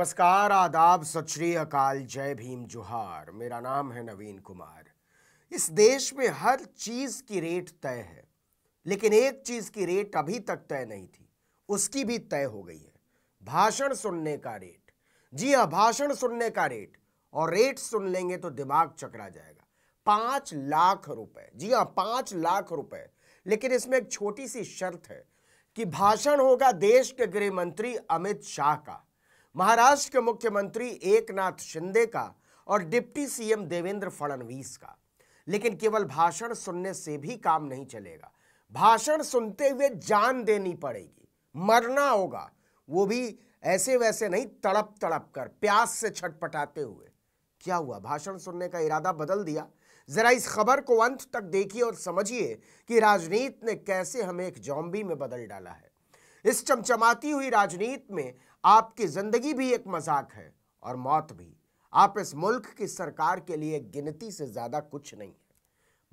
नमस्कार आदाब सत श्री अकाल जय भीम जोहार मेरा नाम है नवीन कुमार इस देश में हर चीज़ की रेट तय है लेकिन एक चीज़ की रेट अभी तक तय नहीं थी उसकी भी तय हो गई है भाषण सुनने का रेट जी हाँ भाषण सुनने का रेट और रेट सुन लेंगे तो दिमाग चकरा जाएगा पांच लाख रुपए जी हाँ पांच लाख रुपए लेकिन इसमें एक छोटी सी शर्त है कि भाषण होगा देश के गृह मंत्री अमित शाह का महाराष्ट्र के मुख्यमंत्री एकनाथ शिंदे का और डिप्टी सीएम देवेंद्र फडणवीस का लेकिन केवल भाषण सुनने से भी काम नहीं चलेगा भाषण सुनते हुए जान देनी पड़ेगी मरना होगा वो भी ऐसे वैसे नहीं तड़प तड़प कर प्यास से छटपटाते हुए क्या हुआ भाषण सुनने का इरादा बदल दिया जरा इस खबर को अंत तक देखिए और समझिए कि राजनीति ने कैसे हमें एक जॉम्बी में बदल डाला है इस चमचमाती हुई राजनीति में आपकी ज़िंदगी भी एक मजाक है और मौत भी आप इस मुल्क की सरकार के लिए गिनती से ज़्यादा कुछ नहीं है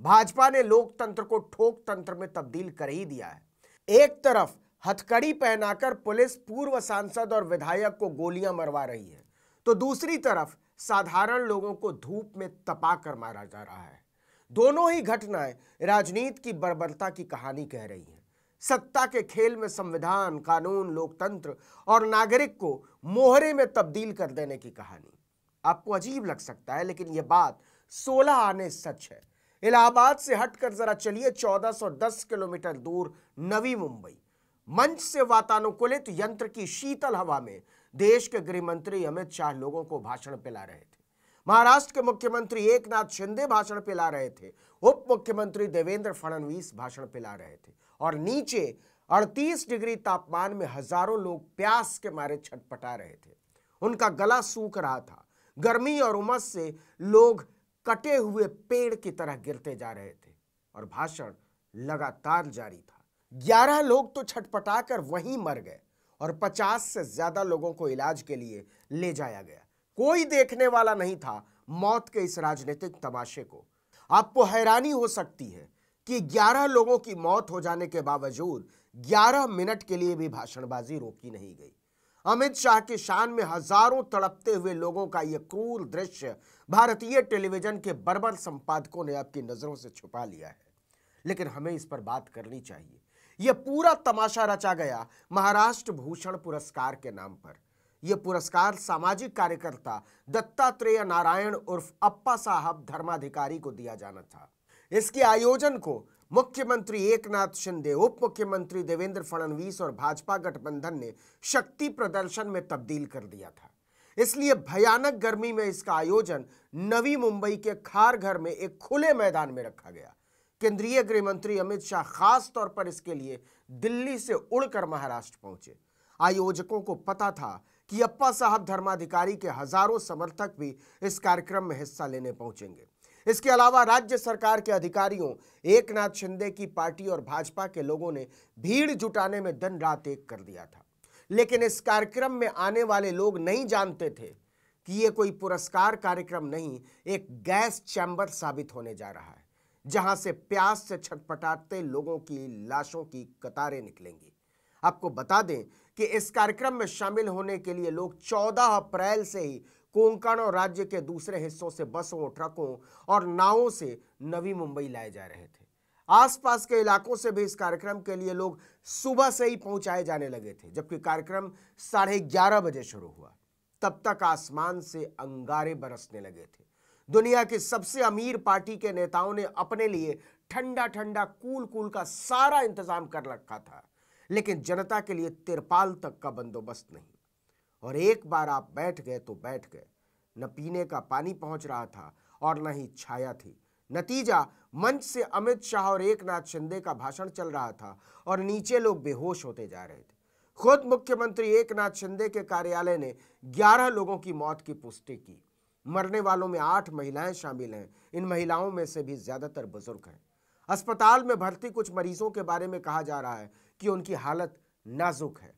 भाजपा ने लोकतंत्र को ठोक तंत्र में तब्दील कर ही दिया है एक तरफ हथकड़ी पहनाकर पुलिस पूर्व सांसद और विधायक को गोलियां मरवा रही है तो दूसरी तरफ साधारण लोगों को धूप में तपा कर मारा जा रहा है दोनों ही घटनाएं राजनीति की बर्बरता की कहानी कह रही हैं सत्ता के खेल में संविधान कानून लोकतंत्र और नागरिक को मोहरे में तब्दील कर देने की कहानी आपको अजीब लग सकता है लेकिन यह बात सोलह आने सच है इलाहाबाद से हटकर जरा चलिए 1410 किलोमीटर दूर नवी मुंबई मंच से वातानुकूलित यंत्र की शीतल हवा में देश के गृह मंत्री अमित शाह लोगों को भाषण पिला रहे थे महाराष्ट्र के मुख्यमंत्री एकनाथ शिंदे भाषण पिला रहे थे उप मुख्यमंत्री देवेंद्र फडणवीस भाषण पिला रहे थे और नीचे 38 डिग्री तापमान में हजारों लोग प्यास के मारे छटपटा रहे थे उनका गला सूख रहा था गर्मी और उमस से लोग कटे हुए पेड़ की तरह गिरते जा रहे थे और भाषण लगातार जारी था ग्यारह लोग तो छटपटा कर वहीं मर गए और पचास से ज्यादा लोगों को इलाज के लिए ले जाया गया कोई देखने वाला नहीं था मौत के इस राजनीतिक तमाशे को आपको हैरानी हो सकती है कि 11 लोगों की मौत हो जाने के बावजूद 11 मिनट के लिए भी भाषणबाजी रोकी नहीं गई अमित शाह की शान में हजारों तड़पते हुए लोगों का यह क्रूर दृश्य भारतीय टेलीविजन के बर्बर संपादकों ने आपकी नजरों से छुपा लिया है लेकिन हमें इस पर बात करनी चाहिए यह पूरा तमाशा रचा गया महाराष्ट्र भूषण पुरस्कार के नाम पर यह पुरस्कार सामाजिक कार्यकर्ता दत्तात्रेय नारायण उर्फ अप्पा साहब धर्माधिकारी को दिया जाना था इसके आयोजन को मुख्यमंत्री एकनाथ शिंदे उप मुख्यमंत्री देवेंद्र फडणवीस और भाजपा गठबंधन ने शक्ति प्रदर्शन में तब्दील कर दिया था इसलिए भयानक गर्मी में इसका आयोजन नवी मुंबई के खार घर में एक खुले मैदान में रखा गया केंद्रीय गृह मंत्री अमित शाह खास तौर पर इसके लिए दिल्ली से उड़कर महाराष्ट्र पहुंचे आयोजकों को पता था कि अप्पा साहब धर्माधिकारी के हजारों समर्थक भी इस कार्यक्रम में हिस्सा लेने पहुंचेंगे इसके अलावा राज्य सरकार के अधिकारियों एक नाथ शिंदे की पार्टी और भाजपा के लोगों ने भीड़ जुटाने में दिन रात एक कर दिया था लेकिन इस कार्यक्रम में आने वाले लोग नहीं जानते थे कि ये कोई पुरस्कार कार्यक्रम नहीं एक गैस चैम्बर साबित होने जा रहा है जहां से प्यास से छटपटाते लोगों की लाशों की कतारें निकलेंगी आपको बता दें कि इस कार्यक्रम में शामिल होने के लिए लोग 14 अप्रैल से ही कोंकण और राज्य के दूसरे हिस्सों से बसों ट्रकों और नावों से नवी मुंबई लाए जा रहे थे आसपास के इलाकों से भी इस कार्यक्रम के लिए लोग सुबह से ही पहुंचाए जाने लगे थे जबकि कार्यक्रम साढ़े ग्यारह बजे शुरू हुआ तब तक आसमान से अंगारे बरसने लगे थे दुनिया की सबसे अमीर पार्टी के नेताओं ने अपने लिए ठंडा ठंडा कूल कूल का सारा इंतजाम कर रखा था लेकिन जनता के लिए तिरपाल तक का बंदोबस्त नहीं और एक बार आप बैठ गए तो बैठ गए न पीने का पानी पहुंच रहा था और न ही छाया थी नतीजा मंच से अमित शाह और एक नाथ शिंदे का भाषण चल रहा था और नीचे लोग बेहोश होते जा रहे थे खुद मुख्यमंत्री एक नाथ शिंदे के कार्यालय ने 11 लोगों की मौत की पुष्टि की मरने वालों में आठ महिलाएं शामिल हैं इन महिलाओं में से भी ज़्यादातर बुजुर्ग हैं अस्पताल में भर्ती कुछ मरीजों के बारे में कहा जा रहा है कि उनकी हालत नाजुक है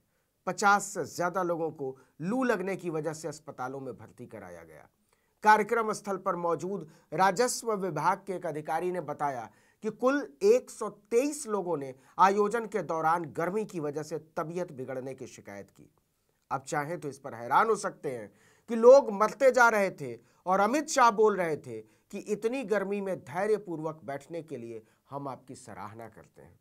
पचास से ज़्यादा लोगों को लू लगने की वजह से अस्पतालों में भर्ती कराया गया कार्यक्रम स्थल पर मौजूद राजस्व विभाग के एक अधिकारी ने बताया कि कुल 123 लोगों ने आयोजन के दौरान गर्मी की वजह से तबीयत बिगड़ने की शिकायत की अब चाहें तो इस पर हैरान हो सकते हैं कि लोग मरते जा रहे थे और अमित शाह बोल रहे थे कि इतनी गर्मी में धैर्यपूर्वक बैठने के लिए हम आपकी सराहना करते हैं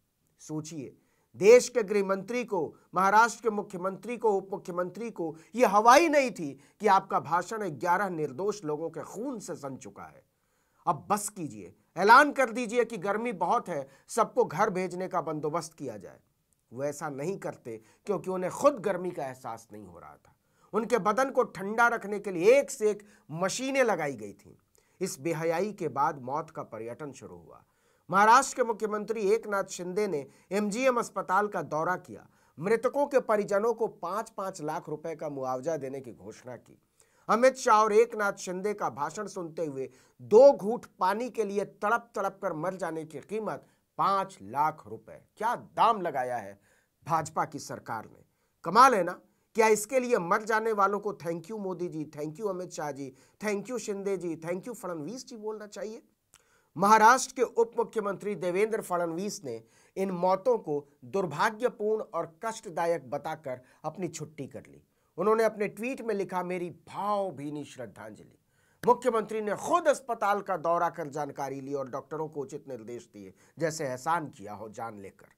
सोचिए देश के गृह मंत्री को महाराष्ट्र के मुख्यमंत्री को उप मुख्यमंत्री को यह हवाई नहीं थी कि आपका भाषण ग्यारह निर्दोष लोगों के खून से सन चुका है अब बस कीजिए ऐलान कर दीजिए कि गर्मी बहुत है सबको घर भेजने का बंदोबस्त किया जाए वो ऐसा नहीं करते क्योंकि उन्हें खुद गर्मी का एहसास नहीं हो रहा था उनके बदन को ठंडा रखने के लिए एक से एक मशीनें लगाई गई थी इस बेहयाई के बाद मौत का पर्यटन शुरू हुआ महाराष्ट्र के मुख्यमंत्री एकनाथ शिंदे ने एमजीएम अस्पताल का दौरा किया मृतकों के परिजनों को पांच पांच लाख रुपए का मुआवजा देने की घोषणा की अमित शाह और एकनाथ शिंदे का भाषण सुनते हुए दो घूट पानी के लिए तड़प तड़प कर मर जाने की कीमत पांच लाख रुपए क्या दाम लगाया है भाजपा की सरकार ने कमाल है ना क्या इसके लिए मर जाने वालों को thank you Modi ji thank you Amit Shah ji thank you Shinde ji thank you Fadnavis ji बोलना चाहिए महाराष्ट्र के उप मुख्यमंत्री देवेंद्र फडणवीस ने इन मौतों को दुर्भाग्यपूर्ण और कष्टदायक बताकर अपनी छुट्टी कर ली उन्होंने अपने ट्वीट में लिखा मेरी भावभीनी श्रद्धांजलि मुख्यमंत्री ने खुद अस्पताल का दौरा कर जानकारी ली और डॉक्टरों को उचित निर्देश दिए जैसे एहसान किया हो जान लेकर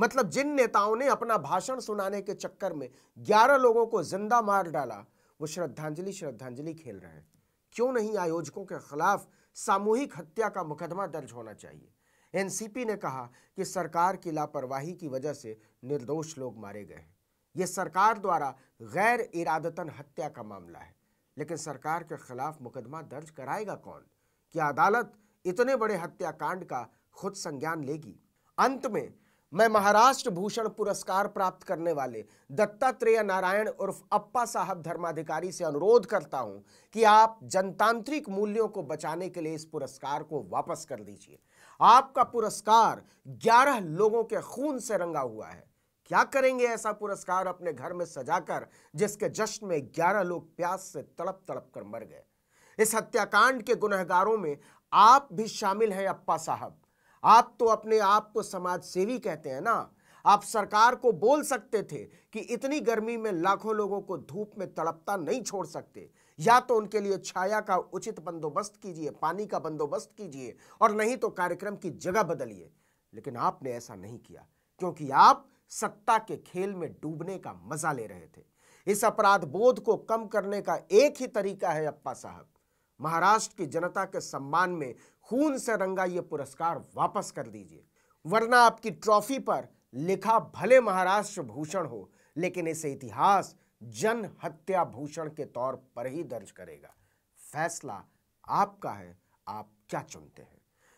मतलब जिन नेताओं ने अपना भाषण सुनाने के चक्कर में ग्यारह लोगों को जिंदा मार डाला वो श्रद्धांजलि श्रद्धांजलि खेल रहे हैं क्यों नहीं आयोजकों के खिलाफ सामूहिक हत्या का मुकदमा दर्ज होना चाहिए एनसीपी ने कहा कि सरकार की लापरवाही की वजह से निर्दोष लोग मारे गए हैं ये सरकार द्वारा गैर इरादतन हत्या का मामला है लेकिन सरकार के खिलाफ मुकदमा दर्ज कराएगा कौन क्या अदालत इतने बड़े हत्याकांड का खुद संज्ञान लेगी अंत में मैं महाराष्ट्र भूषण पुरस्कार प्राप्त करने वाले दत्तात्रेय नारायण उर्फ अप्पा साहब धर्माधिकारी से अनुरोध करता हूं कि आप जनतांत्रिक मूल्यों को बचाने के लिए इस पुरस्कार को वापस कर दीजिए आपका पुरस्कार 11 लोगों के खून से रंगा हुआ है क्या करेंगे ऐसा पुरस्कार अपने घर में सजाकर जिसके जश्न में ग्यारह लोग प्यास से तड़प तड़प कर मर गए इस हत्याकांड के गुनहगारों में आप भी शामिल हैं अप्पा साहब आप तो अपने आप को समाज सेवी कहते हैं ना आप सरकार को बोल सकते थे कि इतनी गर्मी में लाखों लोगों को धूप में तड़पता नहीं छोड़ सकते या तो उनके लिए छाया का उचित बंदोबस्त कीजिए पानी का बंदोबस्त कीजिए और नहीं तो कार्यक्रम की जगह बदलिए लेकिन आपने ऐसा नहीं किया क्योंकि आप सत्ता के खेल में डूबने का मजा ले रहे थे इस अपराध बोध को कम करने का एक ही तरीका है अप्पा साहब महाराष्ट्र की जनता के सम्मान में खून से रंगा ये पुरस्कार वापस कर दीजिए वरना आपकी ट्रॉफी पर लिखा भले महाराष्ट्र भूषण हो लेकिन इसे इतिहास जन हत्या भूषण के तौर पर ही दर्ज करेगा फैसला आपका है आप क्या चुनते हैं